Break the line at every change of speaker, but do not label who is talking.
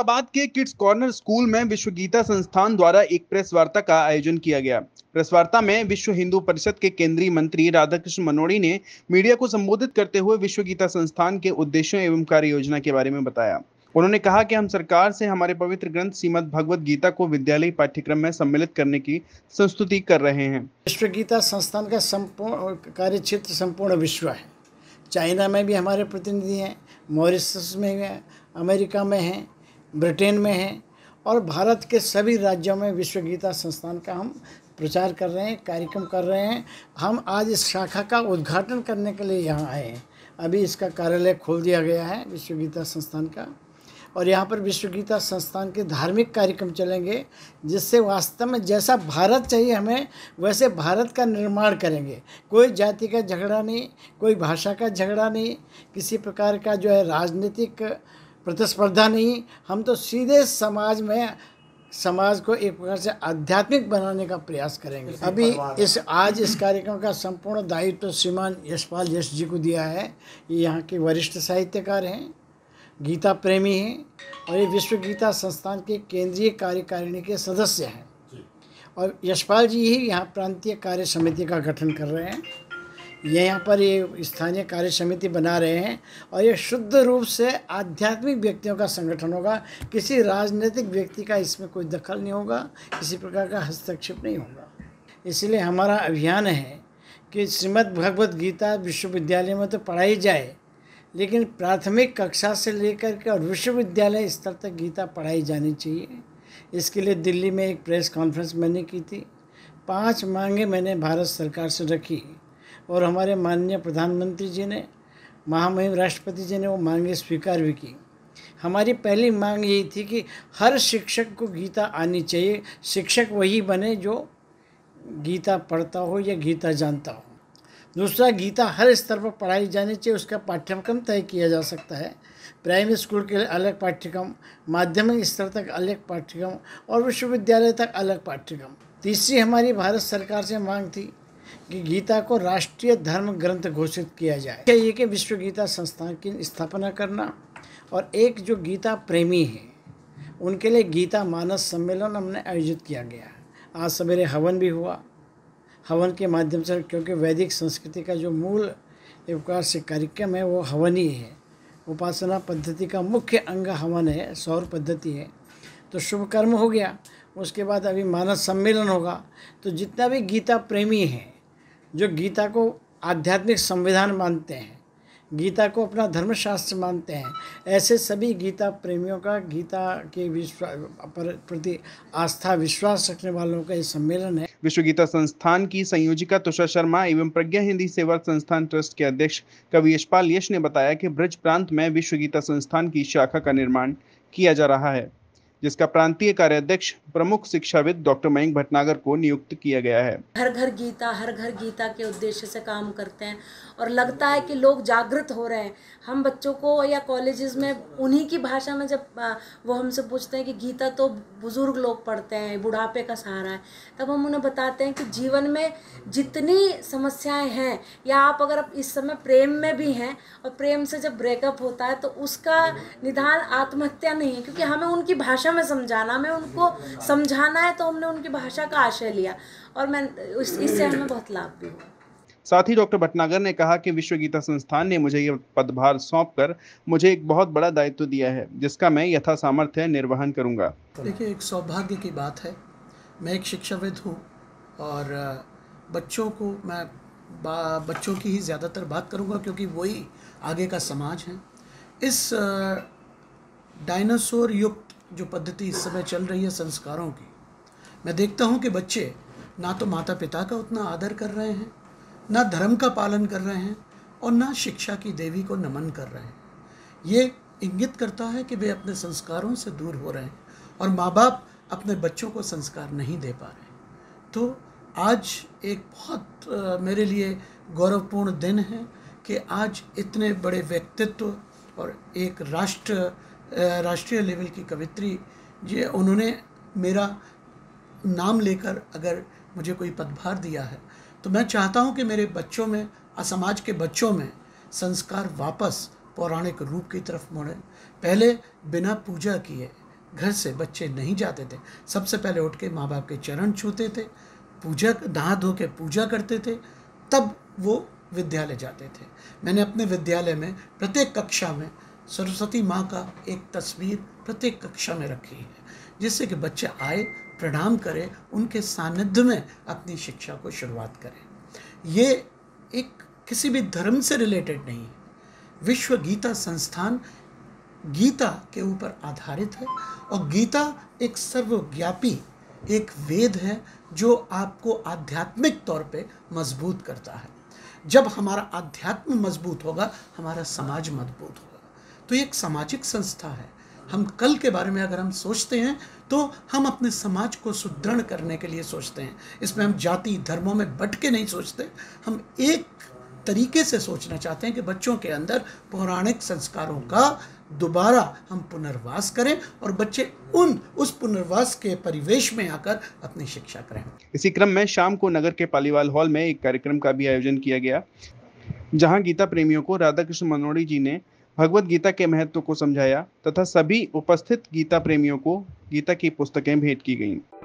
इस्लामाबाद के kids corner school में विश्व गीता संस्थान द्वारा एक प्रेस वार्ता का आयोजन किया गया प्रेस वार्ता में विश्व हिंदू परिषद के केंद्रीय मंत्री राधाकृष्ण मनोड़ी ने मीडिया को संबोधित करते हुए विश्व गीता संस्थान के उद्देश्यों एवं कार्य योजना के बारे में बताया उन्होंने कहा कि हम सरकार से हमारे पवित्र ग्रंथ श्रीमद भगवत गीता को विद्यालय पाठ्यक्रम में सम्मिलित करने की संस्तुति कर रहे हैं
विश्व गीता संस्थान का संपूर्ण कार्य क्षेत्र संपूर्ण विश्व है चाइना में भी हमारे प्रतिनिधि हैं मॉरिशस में है अमेरिका में हैं ब्रिटेन में है और भारत के सभी राज्यों में विश्व गीता संस्थान का हम प्रचार कर रहे हैं कार्यक्रम कर रहे हैं हम आज इस शाखा का उद्घाटन करने के लिए यहाँ आए हैं अभी इसका कार्यालय खोल दिया गया है विश्व गीता संस्थान का और यहाँ पर विश्व गीता संस्थान के धार्मिक कार्यक्रम चलेंगे जिससे वास्तव में जैसा भारत चाहिए हमें वैसे भारत का निर्माण करेंगे कोई जाति का झगड़ा नहीं कोई भाषा का झगड़ा नहीं किसी प्रकार का जो है राजनीतिक प्रतिस्पर्धा नहीं हम तो सीधे समाज में समाज को एक प्रकार से आध्यात्मिक बनाने का प्रयास करेंगे अभी इस आज इस कार्यक्रम का संपूर्ण दायित्व तो श्रीमान यशपाल यश जी को दिया है ये यहाँ के वरिष्ठ साहित्यकार हैं गीता प्रेमी हैं और ये विश्व गीता संस्थान के केंद्रीय कार्यकारिणी के सदस्य हैं और यशपाल जी ही यहाँ प्रांतीय कार्य समिति का गठन कर रहे हैं ये यहाँ पर ये स्थानीय कार्य समिति बना रहे हैं और ये शुद्ध रूप से आध्यात्मिक व्यक्तियों का संगठन होगा किसी राजनीतिक व्यक्ति का इसमें कोई दखल नहीं होगा किसी प्रकार का हस्तक्षेप नहीं होगा इसलिए हमारा अभियान है कि श्रीमद् भगवत गीता विश्वविद्यालय में तो पढ़ाई जाए लेकिन प्राथमिक कक्षा से लेकर के और विश्वविद्यालय स्तर तक गीता पढ़ाई जानी चाहिए इसके लिए दिल्ली में एक प्रेस कॉन्फ्रेंस मैंने की थी पांच मांगे मैंने भारत सरकार से रखी और हमारे माननीय प्रधानमंत्री जी ने महामहिम राष्ट्रपति जी ने वो मांगे स्वीकार भी की हमारी पहली मांग यही थी कि हर शिक्षक को गीता आनी चाहिए शिक्षक वही बने जो गीता पढ़ता हो या गीता जानता हो दूसरा गीता हर स्तर पर पढ़ाई जानी चाहिए उसका पाठ्यक्रम तय किया जा सकता है प्राइमरी स्कूल के लिए अलग पाठ्यक्रम माध्यमिक स्तर तक अलग पाठ्यक्रम और विश्वविद्यालय तक अलग पाठ्यक्रम तीसरी हमारी भारत सरकार से मांग थी कि गीता को राष्ट्रीय धर्म ग्रंथ घोषित किया जाए ये कि विश्व गीता संस्थान की स्थापना करना और एक जो गीता प्रेमी हैं उनके लिए गीता मानस सम्मेलन हमने आयोजित किया गया आज सवेरे हवन भी हुआ हवन के माध्यम से क्योंकि वैदिक संस्कृति का जो मूल उपकार से कार्यक्रम है वो हवन ही है उपासना पद्धति का मुख्य अंग हवन है सौर पद्धति है तो शुभ कर्म हो गया उसके बाद अभी मानस सम्मेलन होगा तो जितना भी गीता प्रेमी हैं जो गीता को आध्यात्मिक संविधान मानते हैं गीता को अपना धर्मशास्त्र मानते हैं ऐसे सभी गीता प्रेमियों का गीता
के विश्वास प्रति
आस्था विश्वास रखने वालों का ये सम्मेलन है
विश्व गीता संस्थान की संयोजिका तुषा शर्मा एवं प्रज्ञा हिंदी सेवा संस्थान ट्रस्ट के अध्यक्ष कवि यशपाल यश ने बताया कि ब्रज प्रांत में विश्व गीता संस्थान की शाखा का निर्माण किया जा रहा है जिसका प्रांतीय कार्याध्यक्ष प्रमुख शिक्षाविद डॉक्टर मयंक भटनागर को नियुक्त किया गया है हर
घर गीता हर घर गीता के उद्देश्य से काम करते हैं और लगता है कि लोग जागृत हो रहे हैं हम बच्चों को या कॉलेजेस में उन्हीं की भाषा में जब वो हमसे पूछते हैं कि गीता तो बुजुर्ग लोग पढ़ते हैं बुढ़ापे का सहारा है तब हम उन्हें बताते हैं कि जीवन में जितनी समस्याएं हैं या आप अगर इस समय प्रेम में भी हैं और प्रेम से जब ब्रेकअप होता है तो उसका निदान आत्महत्या नहीं है क्योंकि हमें उनकी भाषा भाषा में समझाना मैं उनको समझाना है तो हमने उनकी भाषा का आशय लिया और मैं इस, इससे हमें बहुत लाभ भी हुआ
साथ ही डॉक्टर भटनागर ने कहा कि विश्व गीता संस्थान ने मुझे ये पदभार सौंप कर मुझे एक बहुत बड़ा दायित्व दिया है जिसका मैं यथा सामर्थ्य निर्वहन करूंगा
देखिए एक सौभाग्य की बात है मैं एक शिक्षाविद हूँ और बच्चों को मैं बच्चों की ही ज़्यादातर बात करूँगा क्योंकि वही आगे का समाज है इस डायनासोर युग जो पद्धति इस समय चल रही है संस्कारों की मैं देखता हूँ कि बच्चे ना तो माता पिता का उतना आदर कर रहे हैं ना धर्म का पालन कर रहे हैं और ना शिक्षा की देवी को नमन कर रहे हैं ये इंगित करता है कि वे अपने संस्कारों से दूर हो रहे हैं और माँ बाप अपने बच्चों को संस्कार नहीं दे पा रहे तो आज एक बहुत मेरे लिए गौरवपूर्ण दिन है कि आज इतने बड़े व्यक्तित्व और एक राष्ट्र राष्ट्रीय लेवल की कवित्री ये उन्होंने मेरा नाम लेकर अगर मुझे कोई पदभार दिया है तो मैं चाहता हूँ कि मेरे बच्चों में असमाज के बच्चों में संस्कार वापस पौराणिक रूप की तरफ मुड़े पहले बिना पूजा किए घर से बच्चे नहीं जाते थे सबसे पहले उठ के माँ बाप के चरण छूते थे पूजा नहा धो के पूजा करते थे तब वो विद्यालय जाते थे मैंने अपने विद्यालय में प्रत्येक कक्षा में सरस्वती माँ का एक तस्वीर प्रत्येक कक्षा में रखी है जिससे कि बच्चे आए प्रणाम करें उनके सानिध्य में अपनी शिक्षा को शुरुआत करें ये एक किसी भी धर्म से रिलेटेड नहीं है विश्व गीता संस्थान गीता के ऊपर आधारित है और गीता एक सर्वव्यापी एक वेद है जो आपको आध्यात्मिक तौर पे मजबूत करता है जब हमारा आध्यात्म मजबूत होगा हमारा समाज मजबूत होगा तो ये एक सामाजिक संस्था है हम कल के बारे में अगर हम सोचते हैं तो हम अपने समाज को सुदृढ़ करने के लिए सोचते हैं इसमें हम जाति धर्मों में बट के नहीं सोचते हम एक तरीके से सोचना चाहते हैं कि बच्चों के अंदर पौराणिक संस्कारों का दोबारा हम पुनर्वास करें और बच्चे उन उस पुनर्वास के परिवेश में आकर अपनी शिक्षा करें
इसी क्रम में शाम को नगर के पालीवाल हॉल में एक कार्यक्रम का भी आयोजन किया गया जहां गीता प्रेमियों को राधा कृष्ण मनोड़ी जी ने भगवत गीता के महत्व को समझाया तथा सभी उपस्थित गीता प्रेमियों को गीता की पुस्तकें भेंट की गईं